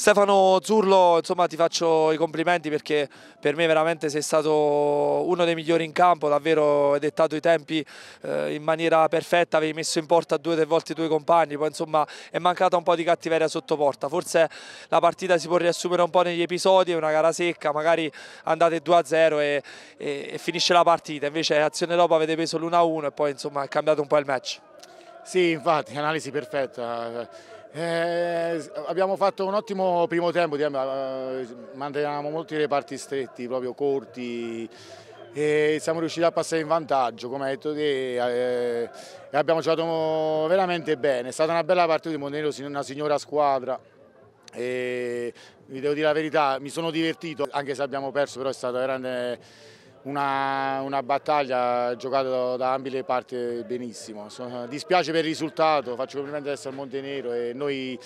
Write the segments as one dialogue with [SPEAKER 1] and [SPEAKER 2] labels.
[SPEAKER 1] Stefano Zurlo, insomma ti faccio i complimenti perché per me veramente sei stato uno dei migliori in campo, davvero hai dettato i tempi eh, in maniera perfetta, avevi messo in porta due o tre volte i tuoi compagni, poi insomma è mancata un po' di cattiveria sotto porta, forse la partita si può riassumere un po' negli episodi, è una gara secca, magari andate 2-0 e, e, e, finisce la partita, invece azione dopo avete peso l'1-1 e poi insomma è cambiato un po' il match. Sì, infatti, analisi perfetta. Eh, abbiamo fatto un
[SPEAKER 2] ottimo primo tempo, eh, mantenevamo molti reparti stretti, proprio corti e siamo riusciti a passare in vantaggio, come hai detto te, eh, e abbiamo giocato veramente bene. È stata una bella partita di Montenegro, una signora squadra. E vi devo dire la verità, mi sono divertito, anche se abbiamo perso, però è stata veramente una, una, battaglia giocata da ambi le parti benissimo. Dispiace per il risultato, faccio complimenti adesso al Montenero e noi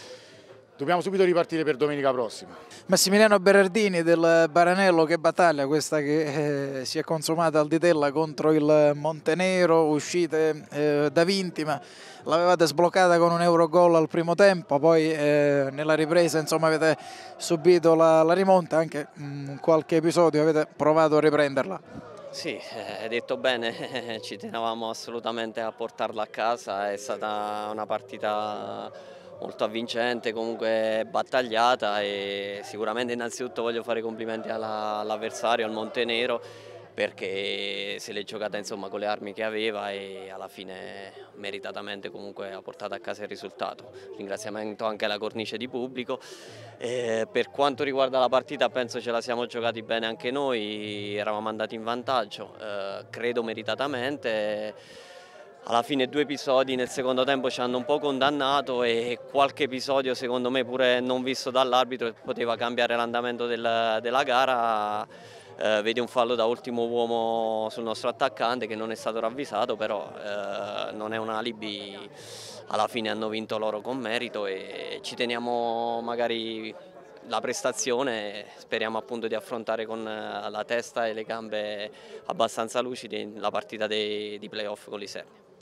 [SPEAKER 2] Dobbiamo subito ripartire per domenica prossima.
[SPEAKER 3] Massimiliano Berardini del Baranello, che battaglia questa che eh, si è consumata al Ditella contro il Montenero, uscite eh, da Vintima, l'avevate sbloccata con un Eurogol al primo tempo, poi eh, nella ripresa insomma, avete subito la, la rimonta, anche in mm, qualche episodio avete provato a riprenderla.
[SPEAKER 4] Sì, eh, hai detto bene, ci tenevamo assolutamente a portarla a casa, è stata una partita molto avvincente, comunque battagliata e sicuramente innanzitutto voglio fare i complimenti all'avversario, al Montenero perché se l'è giocata insomma, con le armi che aveva e alla fine meritatamente comunque ha portato a casa il risultato. Ringraziamento anche alla cornice di pubblico. Eh, per quanto riguarda la partita penso ce la siamo giocati bene anche noi, eravamo andati in vantaggio, eh, credo meritatamente alla fine due episodi nel secondo tempo ci hanno un po' condannato e qualche episodio secondo me pure non visto dall'arbitro poteva cambiare l'andamento del, della gara. Eh, vedi un fallo da ultimo uomo sul nostro attaccante che non è stato ravvisato, però eh, non è un alibi, alla fine hanno vinto loro con merito e ci teniamo magari la prestazione speriamo appunto di affrontare con eh, la testa e le gambe abbastanza lucide la partita dei, di playoff con l'Isernia.